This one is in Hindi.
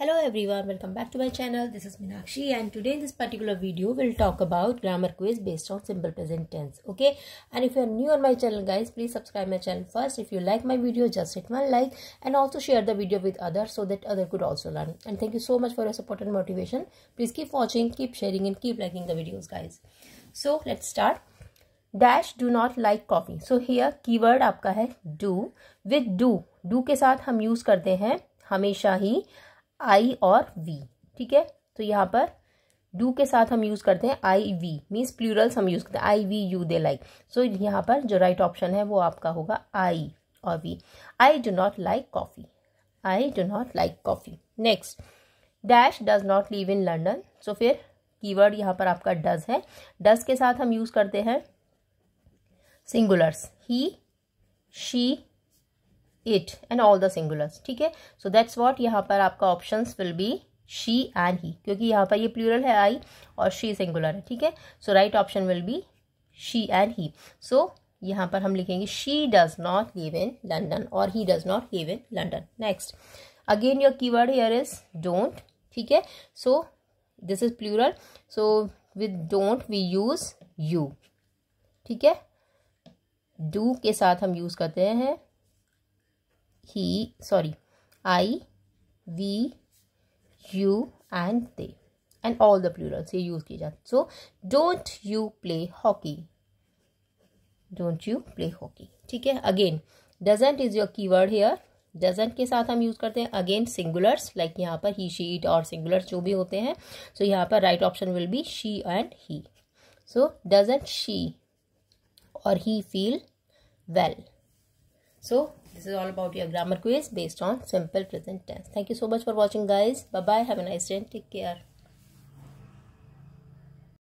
hello everyone welcome back to my channel this is Minakshi and today in this particular video we'll talk about grammar quiz based on simple present tense okay and if you're new on my channel guys please subscribe my channel first if you like my video just hit one like and also share the video with others so that other could also learn and thank you so much for your support and motivation please keep watching keep sharing and keep liking the videos guys so let's start dash do not like coffee so here keyword आपका है डू विद डू डू के साथ हम यूज़ करते हैं हमेशा ही आई और वी ठीक है तो यहाँ पर डू के साथ हम यूज़ करते हैं आई वी मीन्स प्लूरल्स हम यूज़ करते हैं I we you they like so यहाँ पर जो राइट right ऑप्शन है वो आपका होगा आई और we I do not like coffee I do not like coffee next dash does not live in London so फिर कीवर्ड यहाँ पर आपका डज है डज के साथ हम यूज़ करते हैं singulars he she it and all the singulars ठीक है सो दैट्स वॉट यहाँ पर आपका option will be she and he क्योंकि यहाँ पर ये प्लूरल है आई और शी सिंगुलर है ठीक है so right option will be she and he so यहाँ पर हम लिखेंगे she does not live in London और he does not live in London next again your keyword here is don't ठीक है so this is plural so with don't we use you ठीक है डू के साथ हम यूज़ करते हैं he sorry i we you and they and all the plurals ये use किए जाते so don't you play hockey don't you play hockey ठीक है again doesn't is your keyword here doesn't के साथ हम यूज़ करते हैं अगेन सिंगुलर्स लाइक यहाँ पर ही शी इट और सिंगुलर्स जो भी होते हैं सो so यहाँ पर right option will be she and he so doesn't she और he feel well So this is all about your grammar quiz based on simple present tense. Thank you so much for watching guys. Bye bye. Have a nice day. Take care.